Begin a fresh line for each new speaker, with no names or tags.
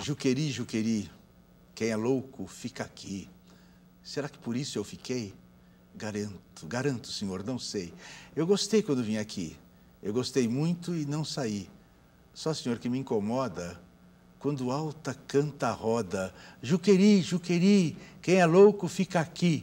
Juqueri, Juqueri, quem é louco fica aqui. Será que por isso eu fiquei? Garanto, garanto, senhor, não sei. Eu gostei quando vim aqui. Eu gostei muito e não saí. Só, senhor, que me incomoda quando alta canta a roda. Juqueri, Juqueri, quem é louco fica aqui.